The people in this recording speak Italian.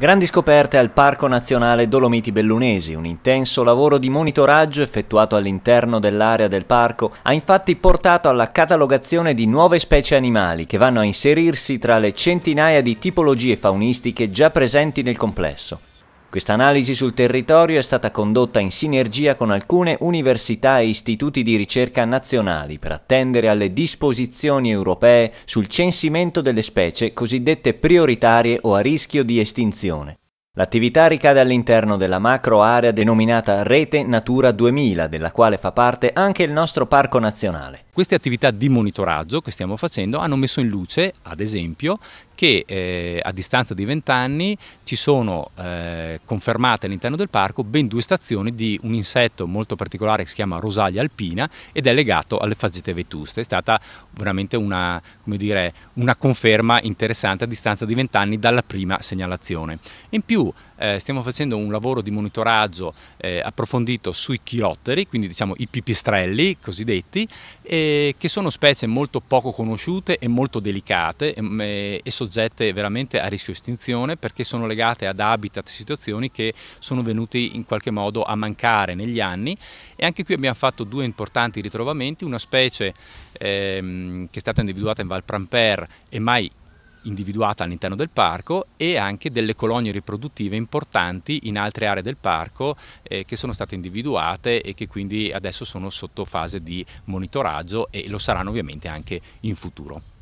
Grandi scoperte al Parco Nazionale Dolomiti Bellunesi. Un intenso lavoro di monitoraggio effettuato all'interno dell'area del parco ha infatti portato alla catalogazione di nuove specie animali che vanno a inserirsi tra le centinaia di tipologie faunistiche già presenti nel complesso. Questa analisi sul territorio è stata condotta in sinergia con alcune università e istituti di ricerca nazionali per attendere alle disposizioni europee sul censimento delle specie cosiddette prioritarie o a rischio di estinzione. L'attività ricade all'interno della macro area denominata Rete Natura 2000, della quale fa parte anche il nostro parco nazionale. Queste attività di monitoraggio che stiamo facendo hanno messo in luce, ad esempio, che eh, a distanza di vent'anni ci sono eh, confermate all'interno del parco ben due stazioni di un insetto molto particolare che si chiama rosalia alpina ed è legato alle fagete vetuste. È stata veramente una, dire, una conferma interessante a distanza di vent'anni dalla prima segnalazione. In più eh, stiamo facendo un lavoro di monitoraggio eh, approfondito sui chilotteri, quindi diciamo i pipistrelli cosiddetti, eh, che sono specie molto poco conosciute e molto delicate ehm, e, e, e soggette veramente a rischio estinzione perché sono legate ad habitat, situazioni che sono venute in qualche modo a mancare negli anni e anche qui abbiamo fatto due importanti ritrovamenti, una specie ehm, che è stata individuata in Val Pramper e mai individuata all'interno del parco e anche delle colonie riproduttive importanti in altre aree del parco eh, che sono state individuate e che quindi adesso sono sotto fase di monitoraggio e lo saranno ovviamente anche in futuro.